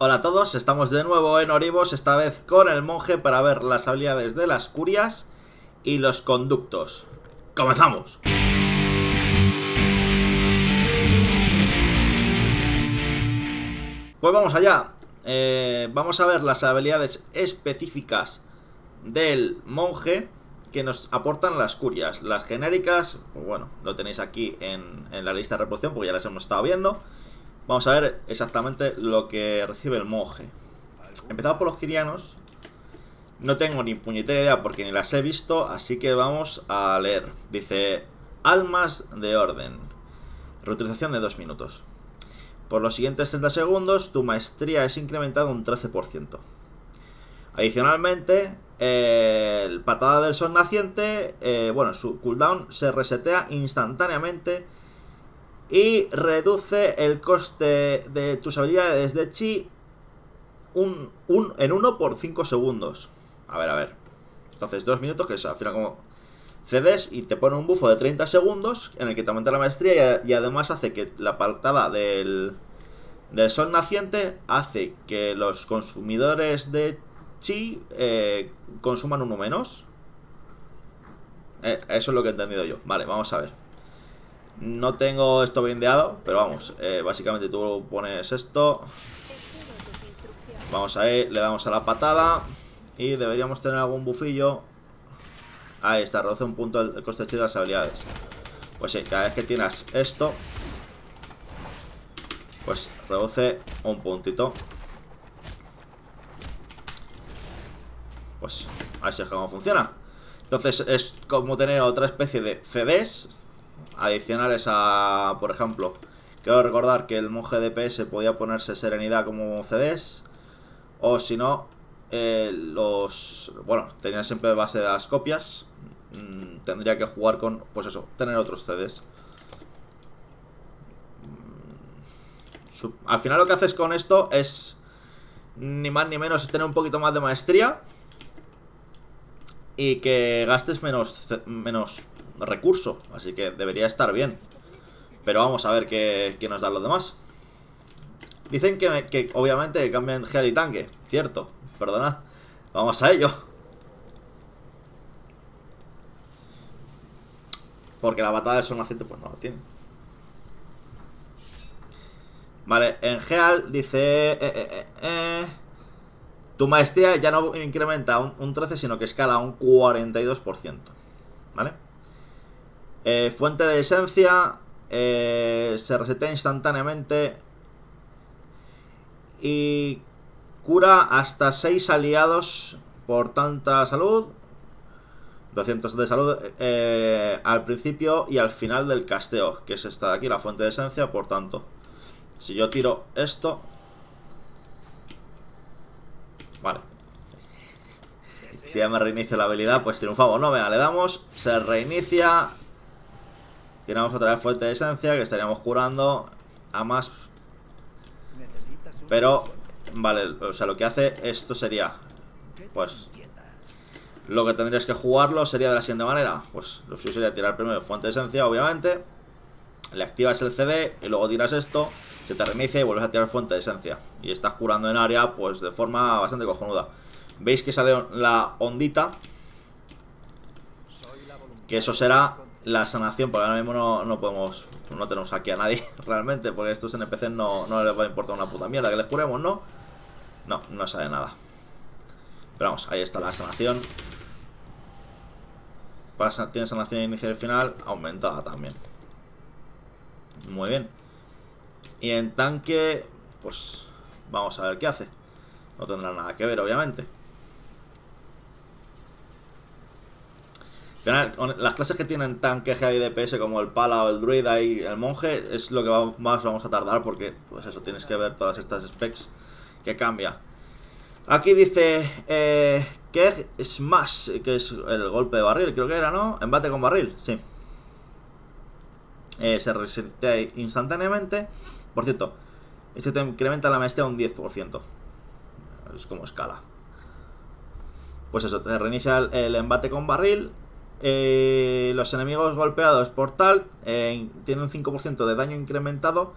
Hola a todos, estamos de nuevo en Oribos, esta vez con el monje para ver las habilidades de las curias y los conductos. ¡Comenzamos! Pues vamos allá. Eh, vamos a ver las habilidades específicas del monje que nos aportan las curias. Las genéricas, pues bueno, lo tenéis aquí en, en la lista de reproducción porque ya las hemos estado viendo. Vamos a ver exactamente lo que recibe el monje. Empezamos por los kirianos. No tengo ni puñetera idea porque ni las he visto, así que vamos a leer. Dice, almas de orden. Reutilización de 2 minutos. Por los siguientes 30 segundos, tu maestría es incrementada un 13%. Adicionalmente, el patada del sol naciente, eh, bueno, su cooldown se resetea instantáneamente y reduce el coste de tus habilidades de chi en 1 por 5 segundos. A ver, a ver. Entonces, 2 minutos que es al final como cedes y te pone un bufo de 30 segundos en el que te aumenta la maestría y, además hace que la partada del, del, sol naciente hace que los consumidores de chi eh, consuman uno menos. Eh, eso es lo que he entendido yo. Vale, vamos a ver. No tengo esto blindeado, pero vamos, eh, básicamente tú pones esto. Vamos a ir, le damos a la patada y deberíamos tener algún bufillo. Ahí está, reduce un punto el, coste de las habilidades. Pues sí, cada vez que tienes esto, pues reduce un puntito. Pues así es como funciona. Entonces es como tener otra especie de CDs adicionales a, por ejemplo, quiero recordar que el monje DPS podía ponerse serenidad como CDs, o si no, eh, los, bueno, tenía siempre base de las copias, mm, tendría que jugar con, pues eso, tener otros CDs. Mm, al final lo que haces con esto es, ni más ni menos, es tener un poquito más de maestría y que gastes menos, menos recurso. Así que debería estar bien. Pero vamos a ver qué, nos dan los demás. Dicen que, obviamente cambian gel y tanque. Cierto, Perdona, Vamos a ello. Porque la batalla de un aceite, pues no lo tiene. Vale, en Geal dice... Eh, eh, eh, tu maestría ya no incrementa un, un 13, sino que escala un 42%. ¿Vale? Eh, fuente de esencia. Eh, se resetea instantáneamente. Y cura hasta 6 aliados por tanta salud. 200 de salud eh, al principio y al final del casteo, que es esta de aquí, la fuente de esencia, por tanto. Si yo tiro esto... Vale. Si ya me reinicia la habilidad, pues triunfamos. No, me le damos, se reinicia Tiramos otra vez fuente de esencia, que estaríamos curando a más. Pero, vale, o sea, lo que hace esto sería, pues, lo que tendrías que jugarlo sería de la siguiente manera. Pues lo suyo sería tirar primero fuente de esencia, obviamente. Le activas el CD y luego tiras esto, se te reinicia y vuelves a tirar fuente de esencia. Y estás curando en área, pues, de forma bastante cojonuda. ¿Veis que sale la ondita? Que eso será la sanación, porque ahora mismo no, podemos, no tenemos aquí a nadie realmente, porque estos NPCs no, no les va a importar una puta mierda que les curemos, ¿no? No, no sabe nada. Pero vamos, ahí está la sanación. pasa tiene sanación inicial y final aumentada también. Muy bien. Y en tanque, pues vamos a ver qué hace. No tendrá nada que ver, obviamente. Las clases que tienen tanque queje y DPS como el pala o el druida y el monje es lo que más vamos a tardar porque, pues eso, tienes que ver todas estas specs que cambia. Aquí dice que eh, es Smash, que es el golpe de barril, creo que era, ¿no? Embate con barril, sí. Eh, se resetea instantáneamente. Por cierto, esto te incrementa la maestría un 10%. Es como escala. Pues eso, te reinicia el embate con barril eh, los enemigos golpeados por tal eh, tienen un 5% de daño incrementado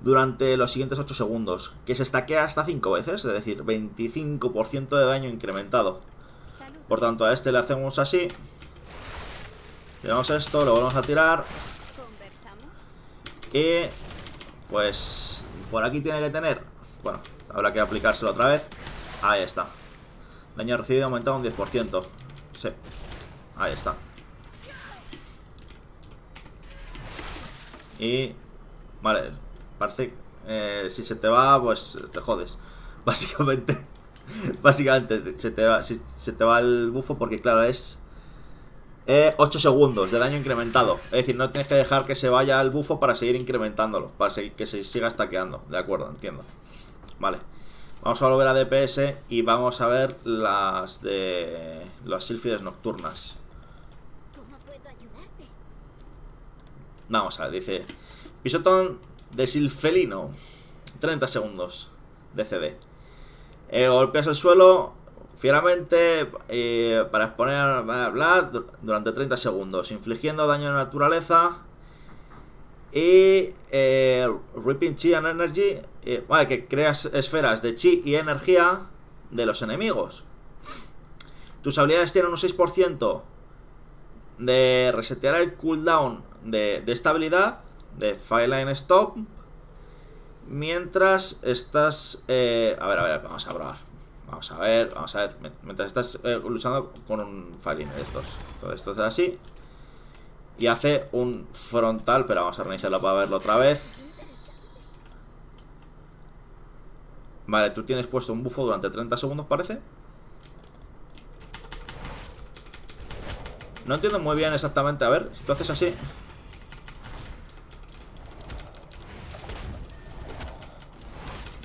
durante los siguientes 8 segundos, que se estaquea hasta 5 veces, es decir, 25% de daño incrementado. Por tanto, a este le hacemos así. Tiramos esto, lo vamos a tirar. Y pues por aquí tiene que tener. Bueno, habrá que aplicárselo otra vez. Ahí está. Daño recibido aumentado un 10%. Sí. Ahí está. Y... Vale, parece... Eh, si se te va, pues te jodes. Básicamente. básicamente, se te, va, si, se te va el bufo porque, claro, es... 8 eh, segundos de daño incrementado. Es decir, no tienes que dejar que se vaya el bufo para seguir incrementándolo. Para seguir, que se siga stackeando. De acuerdo, entiendo. Vale. Vamos a volver a DPS y vamos a ver las de... Las sílfides nocturnas. Vamos a ver, dice... Pisotón de Silfelino. 30 segundos de CD. Eh, golpeas el suelo fieramente eh, para exponer bla, bla, durante 30 segundos, infligiendo daño a la naturaleza. Y eh, Ripping Chi and Energy, eh, vale, que creas esferas de chi y energía de los enemigos. Tus habilidades tienen un 6% de resetear el cooldown de, de esta habilidad, de Fireline Stop, mientras estás... Eh, a ver, a ver, vamos a probar. Vamos a ver, vamos a ver. Mientras estás eh, luchando con un Fireline de estos. Todo esto es así. Y hace un frontal, pero vamos a reiniciarlo para verlo otra vez. Vale, tú tienes puesto un bufo durante 30 segundos, parece. No entiendo muy bien exactamente. A ver, si tú haces así...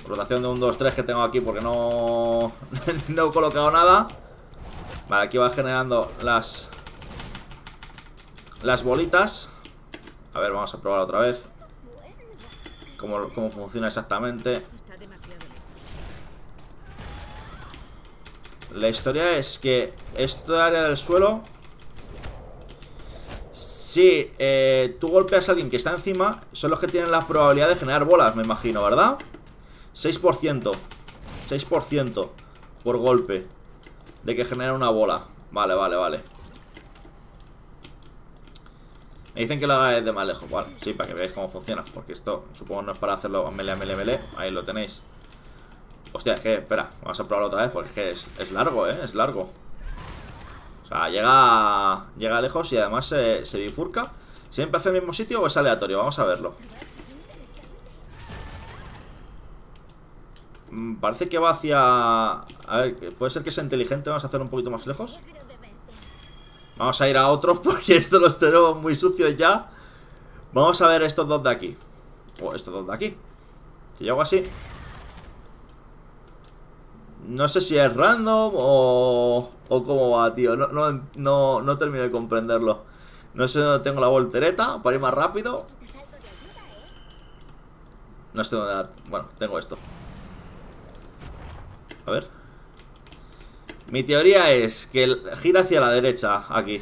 Rotación de un 2, 3 que tengo aquí porque no... no he colocado nada. Vale, aquí va generando las... Las bolitas. A ver, vamos a probar otra vez. Cómo, cómo funciona exactamente. La historia es que esta área del suelo si eh, tú golpeas a alguien que está encima, son los que tienen la probabilidad de generar bolas, me imagino, ¿verdad? 6%. 6% por golpe de que genera una bola. Vale, vale, vale. Me dicen que lo haga desde más lejos. Vale, sí, para que veáis cómo funciona. Porque esto supongo no es para hacerlo mele, melee, mele Ahí lo tenéis. Hostia, es que, espera, vamos a probarlo otra vez porque es que es largo, ¿eh? Es largo. O sea, llega, llega lejos y además se, bifurca. ¿Siempre hace el mismo sitio o es aleatorio? Vamos a verlo. Mm, parece que va hacia... A ver, puede ser que sea inteligente Vamos a hacer un poquito más lejos Vamos a ir a otros porque estos los tenemos muy sucios ya Vamos a ver estos dos de aquí O estos dos de aquí Si yo hago así no sé si es random o, o cómo va, tío. No, no, termino de comprenderlo. No sé dónde tengo la voltereta para ir más rápido. No sé dónde... Bueno, tengo esto. A ver. Mi teoría es que gira hacia la derecha aquí.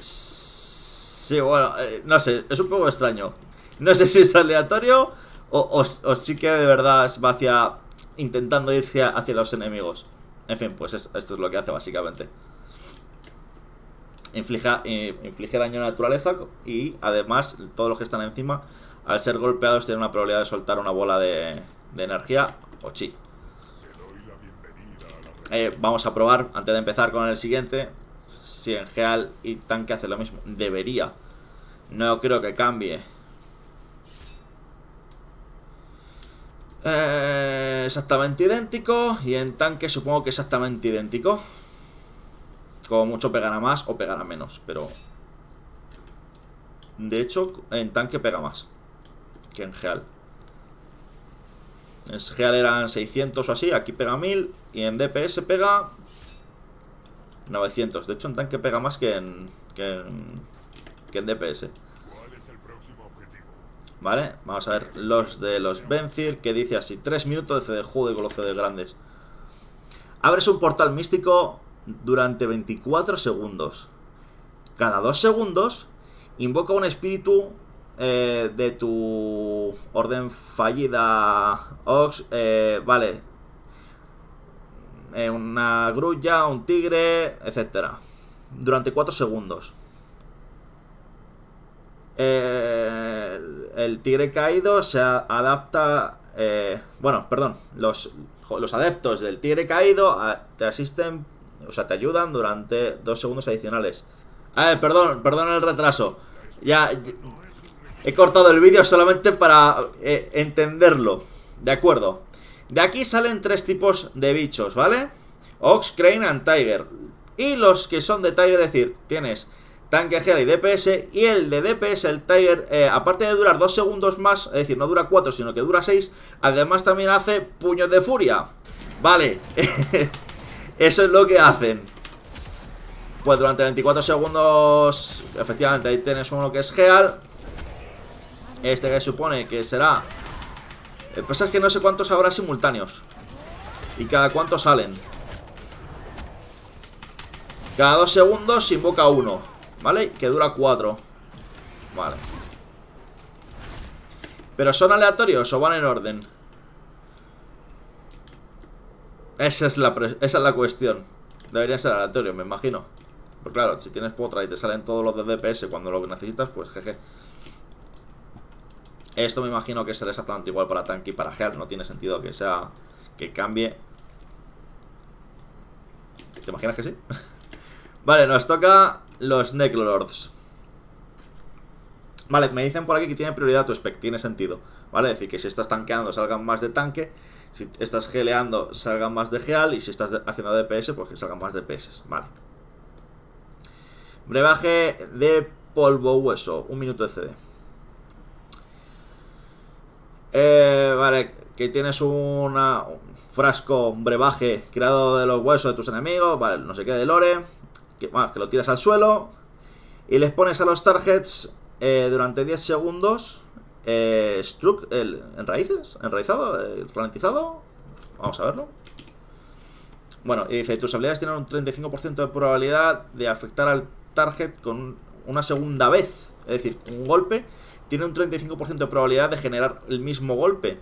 Sí, bueno, eh, no sé, es un poco extraño. No sé si es aleatorio o, o, o sí que de verdad va hacia intentando irse hacia los enemigos. En fin, pues esto es lo que hace básicamente. Eh, inflige, daño a la naturaleza y además todos los que están encima, al ser golpeados, tienen una probabilidad de soltar una bola de, energía o chi. Eh, vamos a probar antes de empezar con el siguiente si en Geal y Tanque hace lo mismo. Debería. No creo que cambie. Eh, exactamente idéntico. Y en tanque supongo que exactamente idéntico. Como mucho pegará más o pegará menos, pero... De hecho, en tanque pega más que en real En real eran 600 o así, aquí pega 1000 y en DPS pega 900. De hecho, en tanque pega más que en, que en, que en DPS. ¿Vale? Vamos a ver los de los Benzir, que dice así, 3 minutos de juego de los de grandes. Abres un portal místico durante 24 segundos. Cada 2 segundos invoca un espíritu eh, de tu orden fallida, Ox, eh, vale. Eh, una grulla, un tigre, etcétera. Durante 4 segundos. Eh, el tigre caído se adapta... Eh, bueno, perdón, los, los adeptos del tigre caído te asisten, o sea, te ayudan durante dos segundos adicionales. Ah, eh, perdón, perdón el retraso. Ya, he cortado el vídeo solamente para eh, entenderlo. De acuerdo. De aquí salen tres tipos de bichos, ¿vale? Ox, Crane and Tiger. Y los que son de Tiger, es decir, tienes tanque Heal y DPS. Y el de DPS, el Tiger, eh, aparte de durar 2 segundos más, es decir, no dura 4, sino que dura 6, además también hace puños de furia. Vale, eso es lo que hacen. Pues durante 24 segundos, efectivamente, ahí tienes uno que es Heal. Este que supone que será... El pasa es que no sé cuántos habrá simultáneos. Y cada cuánto salen. Cada dos segundos invoca uno. ¿Vale? Que dura 4 Vale ¿Pero son aleatorios o van en orden? Esa es la, es la cuestión Debería ser aleatorio, me imagino Pero claro, si tienes potra y te salen todos los de DPS cuando lo necesitas, pues jeje Esto me imagino que será exactamente igual para tanque y para heal No tiene sentido que sea... que cambie ¿Te imaginas que sí? vale, nos toca los Necrolords. Vale, me dicen por aquí que tiene prioridad tu spec, tiene sentido. Vale, es decir, que si estás tanqueando salgan más de tanque, si estás geleando salgan más de geal y si estás haciendo DPS, pues que salgan más DPS. Vale. Brebaje de polvo hueso, un minuto de CD. Eh, vale, que tienes un frasco, un brebaje creado de los huesos de tus enemigos, vale, no sé qué de lore que, lo tiras al suelo y les pones a los targets eh, durante 10 segundos eh, struck, en raíces, enraizado, eh, ralentizado. Vamos a verlo. Bueno, y dice, tus habilidades tienen un 35% de probabilidad de afectar al target con una segunda vez. Es decir, un golpe tiene un 35% de probabilidad de generar el mismo golpe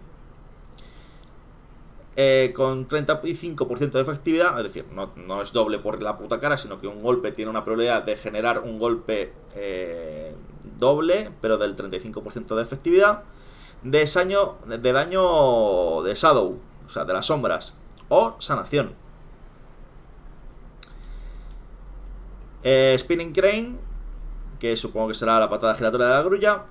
eh, con 35% de efectividad, es decir, no, es doble por la puta cara, sino que un golpe tiene una probabilidad de generar un golpe eh, doble, pero del 35% de efectividad, de daño, de daño de Shadow, o sea, de las sombras, o sanación. Eh, spinning Crane, que supongo que será la patada giratoria de la grulla.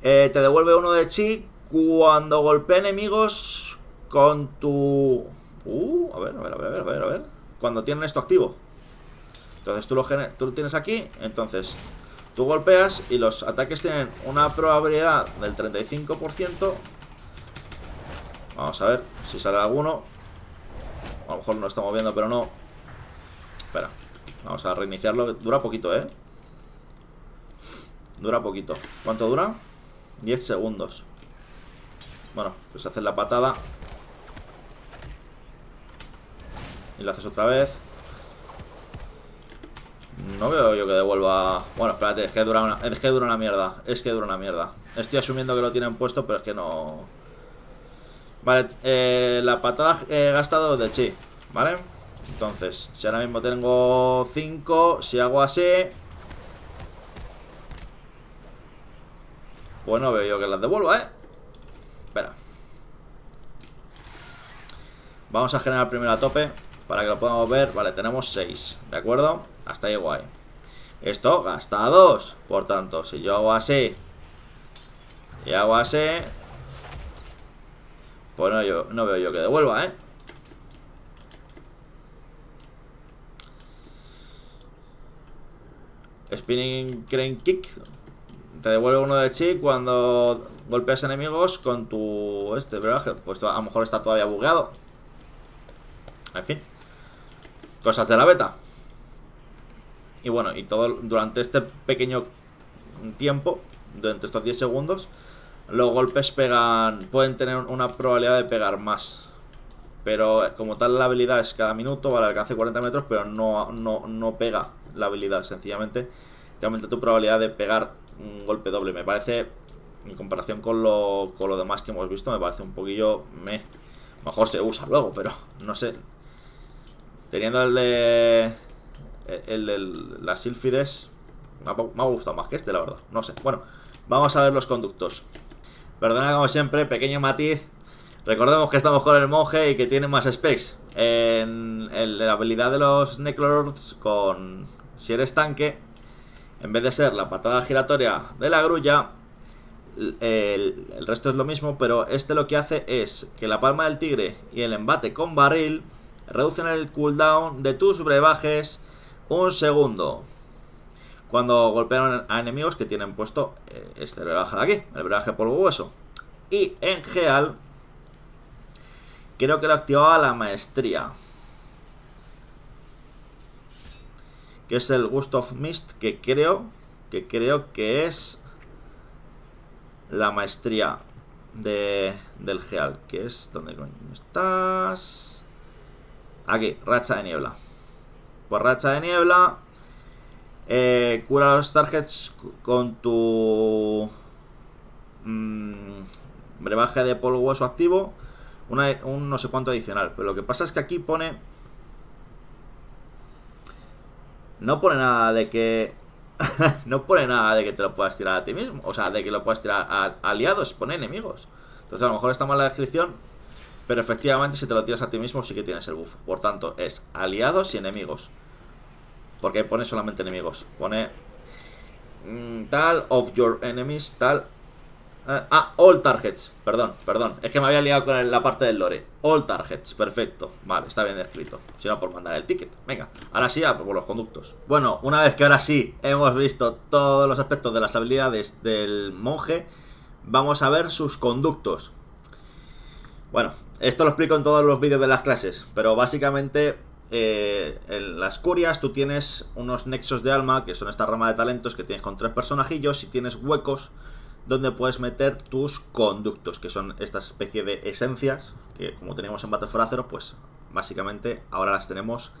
te devuelve uno de chi cuando golpea enemigos con tu... Uh, a ver, a ver, a ver, a ver, a ver. Cuando tienen esto activo. Entonces tú lo, tú tienes aquí, entonces tú golpeas y los ataques tienen una probabilidad del 35%. Vamos a ver si sale alguno. A lo mejor no estamos moviendo, pero no. Espera. Vamos a reiniciarlo. Dura poquito, ¿eh? Dura poquito. ¿Cuánto dura? 10 segundos. Bueno, pues haces la patada. Y la haces otra vez. No veo yo que devuelva... Bueno, espérate, es que dura una, es que dura una mierda. Es que dura una mierda. Estoy asumiendo que lo tienen puesto, pero es que no... Vale, eh, la patada eh, he gastado de chi, ¿vale? Entonces, si ahora mismo tengo 5, si hago así... bueno, pues veo yo que las devuelva, ¿eh? Vamos a generar primero a tope para que lo podamos ver. Vale, tenemos 6, ¿de acuerdo? Hasta ahí guay. Esto gasta 2. Por tanto, si yo hago así y hago así, pues no, yo, no veo yo que devuelva, ¿eh? Spinning Crane Kick Te devuelve uno de chi cuando golpeas enemigos con tu... Este, pero pues a lo mejor está todavía bugueado en fin. Cosas de la beta. Y bueno, y todo durante este pequeño tiempo, durante estos 10 segundos, los golpes pegan pueden tener una probabilidad de pegar más. Pero eh, como tal la habilidad es cada minuto, vale, alcance 40 metros, pero no, no, pega la habilidad. Sencillamente te aumenta tu probabilidad de pegar un golpe doble. Me parece, en comparación con lo, con lo demás que hemos visto, me parece un poquillo... Meh. Mejor se usa luego, pero no sé, Teniendo el de... El de las Silfides me ha, gustado más que este, la verdad No sé, bueno, vamos a ver los conductos Perdona como siempre, pequeño matiz Recordemos que estamos con el monje y que tiene más specs En, la habilidad de los Necrolords con... Si eres tanque En vez de ser la patada giratoria de la grulla el resto es lo mismo, pero este lo que hace es que la palma del tigre y el embate con barril reducen el cooldown de tus brebajes un segundo. Cuando golpean a enemigos que tienen puesto eh, este brebaje de aquí, el brebaje por hueso. Y en Geal, creo que lo activaba la maestría. Que es el Gust of Mist, que creo, que creo que es la maestría de, del Geal. Que es donde estás... Aquí, racha de niebla. Pues racha de niebla. Eh, cura los targets con tu mm, brebaje de polvo hueso activo. un no sé cuánto adicional. Pero lo que pasa es que aquí pone. No pone nada de que. no pone nada de que te lo puedas tirar a ti mismo. O sea, de que lo puedas tirar a, aliados, pone enemigos. Entonces a lo mejor está mal la descripción pero efectivamente si te lo tiras a ti mismo sí que tienes el buff. Por tanto, es aliados y enemigos. Porque pone solamente enemigos. Pone mm, tal, of your enemies, tal. Eh, ah, all targets. Perdón, perdón. Es que me había liado con la parte del lore. All targets, perfecto. Vale, está bien escrito. Si no, por mandar el ticket. Venga, ahora sí, a por los conductos. Bueno, una vez que ahora sí hemos visto todos los aspectos de las habilidades del monje, vamos a ver sus conductos. Bueno, esto lo explico en todos los vídeos de las clases, pero básicamente eh, en las curias tú tienes unos nexos de alma, que son esta rama de talentos que tienes con tres personajillos y tienes huecos donde puedes meter tus conductos, que son esta especie de esencias, que como teníamos en Battle for Acero, pues básicamente ahora las tenemos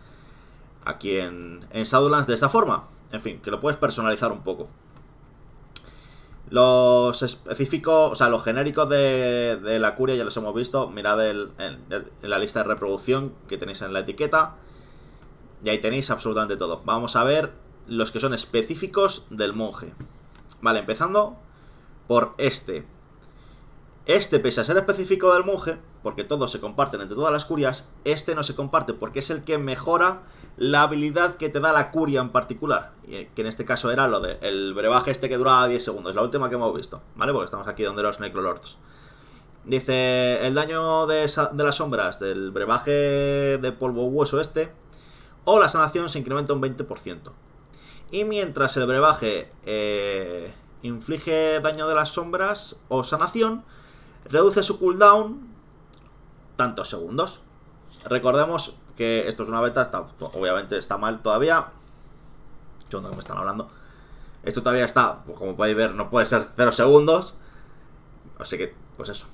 aquí en, en de esta forma. En fin, que lo puedes personalizar un poco. Los específicos, o sea, los genéricos de, la curia ya los hemos visto. Mirad en, en la lista de reproducción que tenéis en la etiqueta. Y ahí tenéis absolutamente todo. Vamos a ver los que son específicos del monje. Vale, empezando por este. Este, pese a ser específico del monje, porque todos se comparten entre todas las curias, este no se comparte porque es el que mejora la habilidad que te da la curia en particular. Eh, que en este caso era lo del el brebaje este que duraba 10 segundos, la última que hemos visto, ¿vale? Porque estamos aquí donde los Necrolords. Dice, el daño de, las sombras del brebaje de polvo hueso este, o la sanación se incrementa un 20%. Y mientras el brebaje eh, inflige daño de las sombras o sanación, Reduce su cooldown tantos segundos. Recordemos que esto es una beta, obviamente está mal todavía. Yo no me están hablando. Esto todavía está, pues, como podéis ver, no puede ser 0 segundos. Así que, pues eso.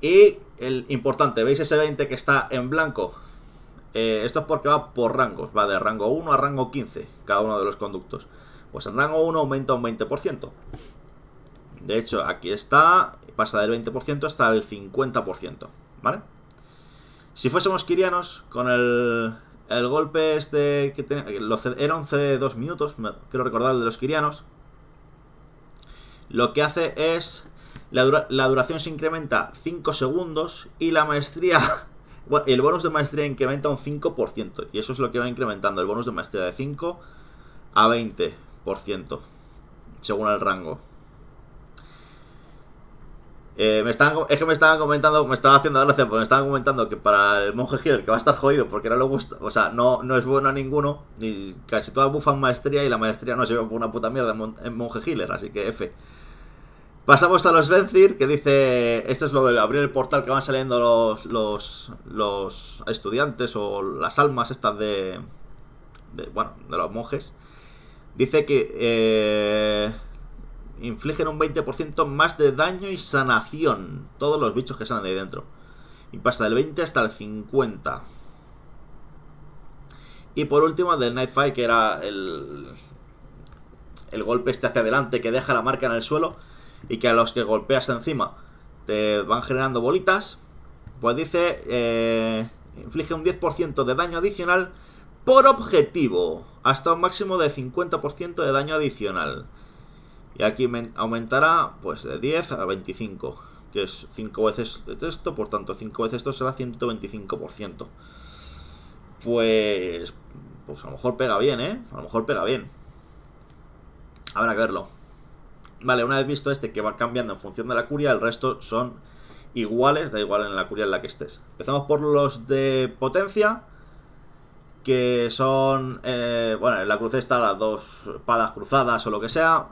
Y el importante, ¿veis ese 20 que está en blanco? Eh, esto es porque va por rangos, va de rango 1 a rango 15, cada uno de los conductos. Pues en rango 1 aumenta un 20%. De hecho, aquí está, pasa del 20% hasta el 50%, ¿vale? Si fuésemos kirianos, con el, el golpe este que tenía, era un CD de 2 minutos, quiero recordar el de los kirianos, lo que hace es, la, la duración se incrementa 5 segundos y la maestría bueno, el bonus de maestría incrementa un 5%. Y eso es lo que va incrementando. El bonus de maestría de 5 a 20%. Según el rango. Eh, es que me estaban comentando, me estaba haciendo gracia porque me estaban comentando que para el monje Hill que va a estar jodido porque no le gusta, o sea, no, no es bueno a ninguno ni casi todas bufan maestría y la maestría no se ve por una puta mierda en, monje healer, así que F. Pasamos a los vencir que dice, esto es lo de abrir el portal que van saliendo los, los, los estudiantes o las almas estas de, bueno, de los monjes. Dice que... Eh, Infligen un 20% más de daño y sanación. Todos los bichos que salen de ahí dentro. Y pasa del 20 hasta el 50. Y por último, del Nightfire, que era el, el golpe este hacia adelante que deja la marca en el suelo y que a los que golpeas encima te van generando bolitas. Pues dice, eh, inflige un 10% de daño adicional por objetivo, hasta un máximo de 50% de daño adicional. Y aquí aumentará pues de 10 a 25, que es 5 veces esto, por tanto 5 veces esto será 125%. Pues, pues a lo mejor pega bien, ¿eh? A lo mejor pega bien. Habrá que verlo. Vale, una vez visto este que va cambiando en función de la curia, el resto son iguales, da igual en la curia en la que estés. Empezamos por los de potencia, que son, eh, bueno, en la cruz está las dos espadas cruzadas o lo que sea,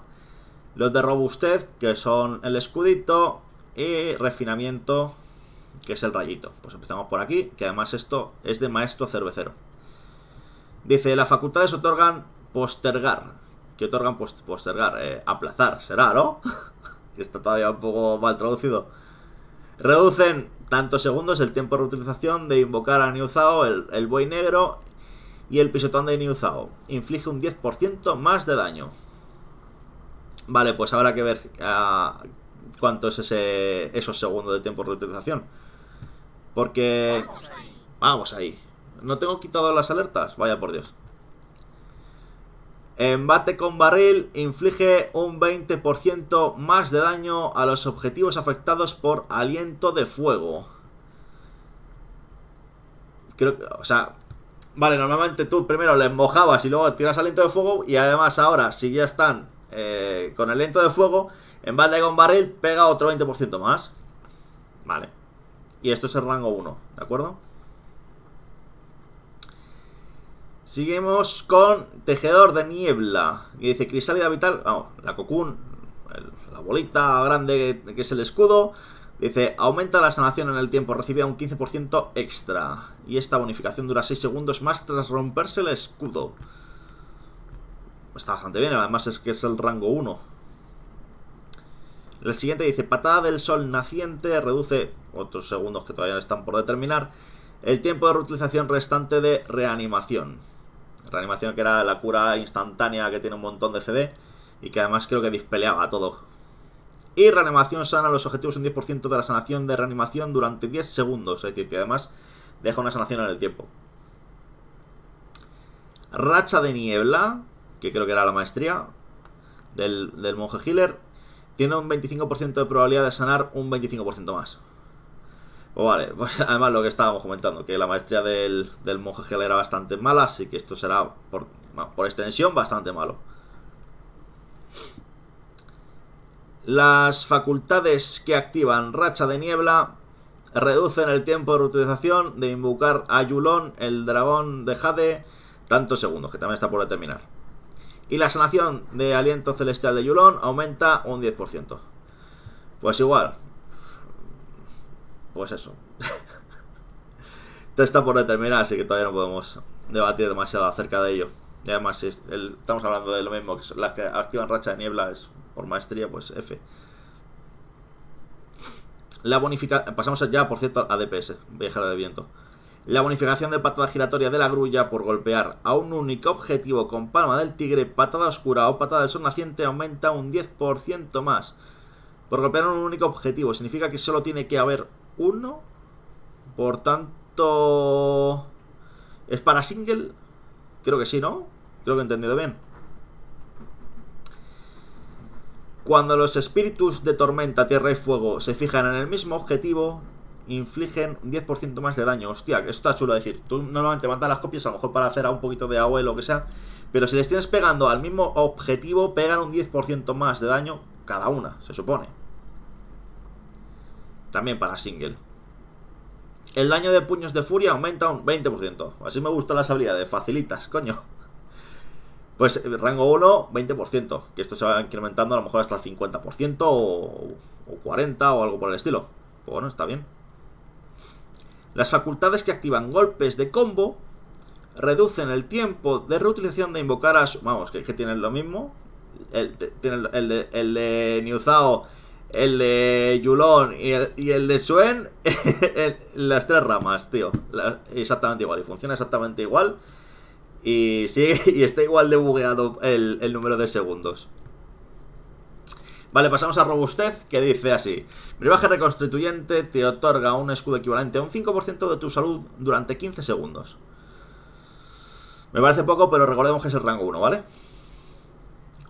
los de robustez, que son el escudito. Y refinamiento, que es el rayito. Pues empezamos por aquí, que además esto es de maestro cervecero. Dice, las facultades otorgan postergar. Que otorgan postergar? Eh, aplazar, será, ¿no? Está todavía un poco mal traducido. Reducen tantos segundos el tiempo de reutilización de invocar a Niuzao, el, buey negro y el pisotón de Niuzao. Inflige un 10% más de daño. Vale, pues habrá que ver ah, cuánto es esos segundos de tiempo de reutilización. Porque... Vamos ahí. No tengo quitado las alertas. Vaya por Dios. Embate con barril inflige un 20% más de daño a los objetivos afectados por aliento de fuego. Creo que, o sea, vale, normalmente tú primero le mojabas y luego tiras aliento de fuego y además ahora, si ya están eh, con el lento de fuego, en balde con barril, pega otro 20% más. Vale. Y esto es el rango 1, ¿de acuerdo? Seguimos con Tejedor de Niebla. Y dice Crisálida Vital. la cocún la bolita grande que, es el escudo. Dice, aumenta la sanación en el tiempo, Recibe un 15% extra. Y esta bonificación dura 6 segundos más tras romperse el escudo. Está bastante bien, además es que es el rango 1. El siguiente dice, patada del sol naciente, reduce otros segundos que todavía no están por determinar, el tiempo de reutilización restante de reanimación. Reanimación que era la cura instantánea que tiene un montón de CD y que además creo que dispeleaba todo. Y reanimación sana los objetivos un 10% de la sanación de reanimación durante 10 segundos, es decir, que además deja una sanación en el tiempo. Racha de niebla, que creo que era la maestría del, monje healer, tiene un 25% de probabilidad de sanar un 25% más. Pues vale, pues además lo que estábamos comentando, que la maestría del, monje healer era bastante mala, así que esto será, por, extensión, bastante malo. Las facultades que activan racha de niebla reducen el tiempo de utilización de invocar a Yulon, el dragón de Jade, tantos segundos, que también está por determinar. Y la sanación de aliento celestial de Yulon aumenta un 10%. Pues igual. Pues eso. está por determinar, así que todavía no podemos debatir demasiado acerca de ello. Y además, si estamos hablando de lo mismo, que las que activan racha de niebla es por maestría, pues F. La bonificación. Pasamos ya, por cierto, a DPS, viajero de viento. La bonificación de patada giratoria de la grulla por golpear a un único objetivo con palma del tigre, patada oscura o patada del sol naciente aumenta un 10% más. Por golpear a un único objetivo, significa que solo tiene que haber uno. Por tanto... ¿Es para single? Creo que sí, ¿no? Creo que he entendido bien. Cuando los espíritus de tormenta, tierra y fuego se fijan en el mismo objetivo, infligen un 10% más de daño. Hostia, esto está chulo decir. Tú normalmente mandas las copias a lo mejor para hacer a un poquito de AOE, y lo que sea. Pero si les tienes pegando al mismo objetivo, pegan un 10% más de daño cada una, se supone. También para single. El daño de puños de furia aumenta un 20%. Así me gustan las habilidades, facilitas, coño. Pues eh, rango 1, 20%. Que esto se va incrementando a lo mejor hasta el 50% o, 40% o algo por el estilo. Pues bueno, está bien. Las facultades que activan golpes de combo reducen el tiempo de reutilización de invocar a Vamos, que, tienen lo mismo. El, el, de, el el de Yulon y el, de Suen. las tres ramas, tío. exactamente igual. Y funciona exactamente igual. Y, sí, y está igual de bugueado el número de segundos. Vale, pasamos a robustez, que dice así. Mi reconstituyente te otorga un escudo equivalente a un 5% de tu salud durante 15 segundos. Me parece poco, pero recordemos que es el rango 1, ¿vale?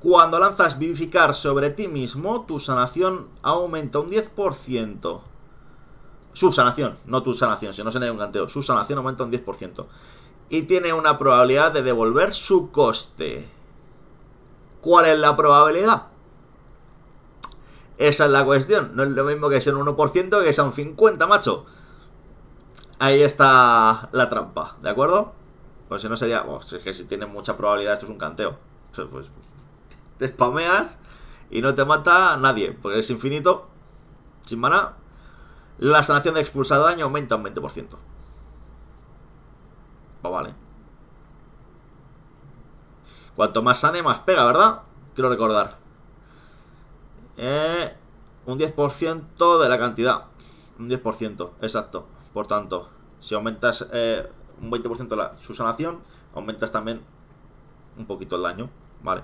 Cuando lanzas vivificar sobre ti mismo, tu sanación aumenta un 10%. Su sanación, no tu sanación, si no se un canteo. Su sanación aumenta un 10%. Y tiene una probabilidad de devolver su coste. ¿Cuál es la probabilidad? Esa es la cuestión. No es lo mismo que sea un 1% que sea un 50, macho. Ahí está la trampa, ¿de acuerdo? Pues si no sería... Oh, es que si tiene mucha probabilidad esto es un canteo. Pues, te spameas y no te mata nadie, porque es infinito, sin mana La sanación de expulsar daño aumenta un 20%. Pues vale. Cuanto más sane, más pega, ¿verdad? Quiero recordar eh, un 10% de la cantidad. Un 10%, exacto. Por tanto, si aumentas eh, un 20% la, su sanación, aumentas también un poquito el daño, ¿vale?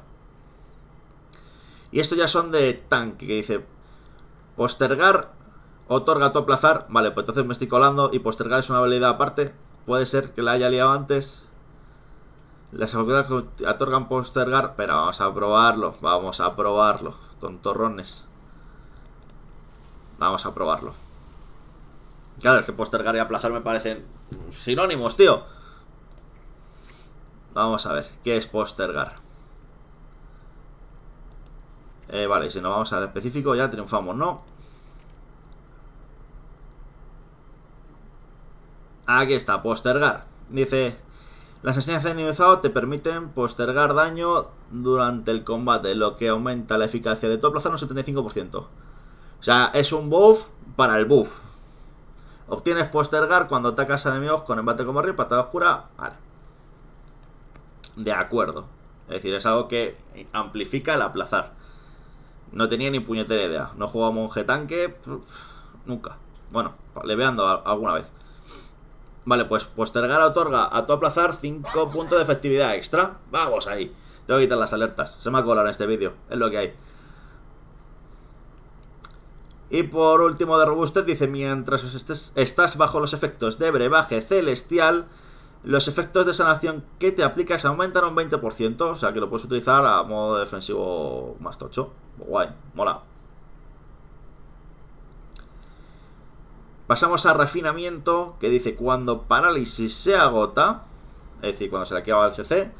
Y esto ya son de tanque, que dice postergar, otorga tu aplazar. Vale, pues entonces me estoy colando y postergar es una habilidad aparte. Puede ser que la haya liado antes las facultades que otorgan postergar. Pero vamos a probarlo. Vamos a probarlo. Tontorrones. Vamos a probarlo. Claro, es que postergar y aplazar me parecen sinónimos, tío. Vamos a ver, ¿qué es postergar? Eh, vale, si no vamos al específico ya triunfamos, ¿no? Aquí está, postergar. Dice, las enseñanzas de nivelizado te permiten postergar daño durante el combate, lo que aumenta la eficacia de tu aplazar un 75%. O sea, es un buff para el buff. Obtienes postergar cuando atacas a enemigos con embate como barril, patada oscura. Vale. De acuerdo. Es decir, es algo que amplifica el aplazar. No tenía ni puñetera idea. No jugaba monje tanque. nunca. Bueno, le veando alguna vez. Vale, pues postergar otorga a tu aplazar 5 puntos de efectividad extra. Vamos ahí. Tengo que quitar las alertas. Se me ha colado en este vídeo. Es lo que hay. Y por último de Robustez dice, mientras estás bajo los efectos de brebaje celestial, los efectos de sanación que te aplicas aumentan un 20%, o sea que lo puedes utilizar a modo defensivo más tocho. Guay, mola. Pasamos a refinamiento, que dice cuando parálisis se agota, es decir, cuando se le acaba el CC,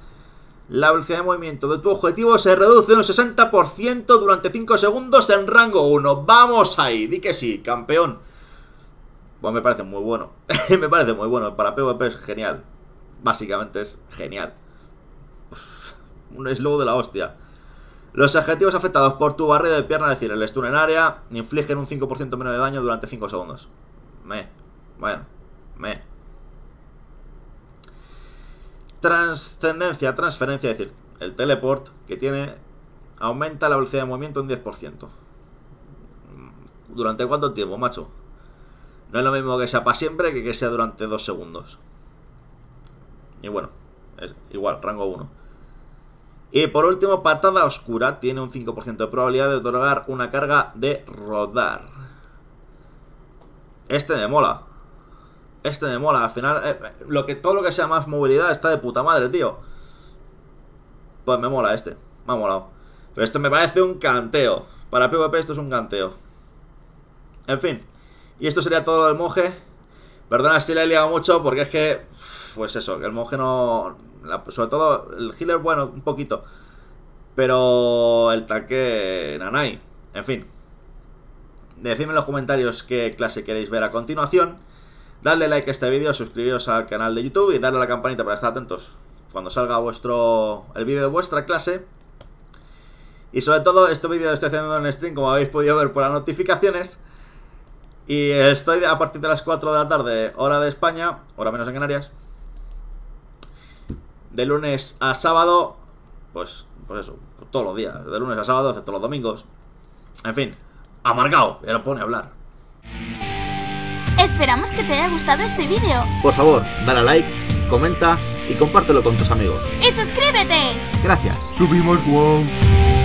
la velocidad de movimiento de tu objetivo se reduce un 60% durante 5 segundos en rango 1. ¡Vamos ahí! Di que sí, campeón. Bueno, pues me parece muy bueno. me parece muy bueno. Para PvP es genial. Básicamente es genial. un slow de la hostia. Los objetivos afectados por tu barrera de pierna, es decir, el stun en área, infligen un 5% menos de daño durante 5 segundos me. Bueno, me. Transcendencia, transferencia, es decir, el teleport que tiene aumenta la velocidad de movimiento un 10%. Mm, ¿Durante cuánto tiempo, macho? No es lo mismo que sea para siempre que que sea durante 2 segundos. Y bueno, es igual, rango 1. Y por último, patada oscura tiene un 5% de probabilidad de otorgar una carga de rodar. Este me mola. Este me mola. Al final, eh, lo que, todo lo que sea más movilidad está de puta madre, tío. Pues me mola este. Me ha molado. Pero esto me parece un canteo. Para PvP esto es un canteo. En fin. Y esto sería todo el del monje. Perdona si le he liado mucho porque es que... Pues eso, que el monje no... sobre todo el healer, bueno, un poquito. Pero el tanque... Nanai. En fin. Decidme en los comentarios qué clase queréis ver a continuación. Dadle like a este vídeo, suscribiros al canal de YouTube y darle a la campanita para estar atentos cuando salga vuestro el vídeo de vuestra clase. Y sobre todo, este vídeo lo estoy haciendo en stream, como habéis podido ver por las notificaciones. Y estoy a partir de las 4 de la tarde, hora de España, hora menos en Canarias. De lunes a sábado, pues, por pues eso, todos los días. De lunes a sábado, excepto los domingos. En fin amargado, pero pone a hablar. Esperamos que te haya gustado este vídeo. Por favor, dale a like, comenta y compártelo con tus amigos. ¡Y suscríbete! Gracias. Subimos WOW.